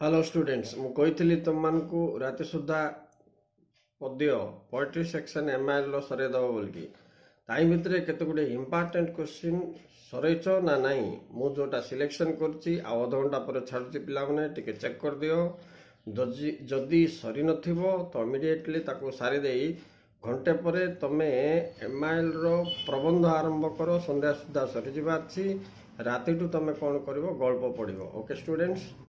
hello students ମୁଁ କହିଥିଲି ତୁମମାନଙ୍କୁ ରାତି ସୁଦ୍ଧା ପଦ୍ୟ ପଏଟ୍ରି ସେକ୍ସନ୍ ଏମ୍ଆଇଏଲ୍ର ସରେଇ ଦେବ ବୋଲିକି ତାହି ଭିତରେ କେତେ ଗୁଡ଼ିଏ ଇମ୍ପୋର୍ଟାଣ୍ଟ କ୍ୱେଶ୍ଚିନ୍ ସରେଇଛ ନା ନାହିଁ ମୁଁ ଯେଉଁଟା ସିଲେକ୍ସନ୍ କରୁଛି ଆଉ ଅଧଘଣ୍ଟା ପରେ ଛାଡ଼ୁଛି ପିଲାମାନେ ଟିକେ ଚେକ୍ କରିଦିଅ ଯଦି ସରିନଥିବ ତ ଇମିଡ଼ିଏଟଲି ତାକୁ ସାରିଦେଇ ଘଣ୍ଟେ ପରେ ତୁମେ ଏମ୍ଆଇଏଲ୍ର ପ୍ରବନ୍ଧ ଆରମ୍ଭ କର ସନ୍ଧ୍ୟା ସୁଦ୍ଧା ସରିଯିବା ଅଛି ରାତିଠୁ ତୁମେ କ'ଣ କରିବ ଗଳ୍ପ ପଢ଼ିବ ଓକେ ଷ୍ଟୁଡେଣ୍ଟସ୍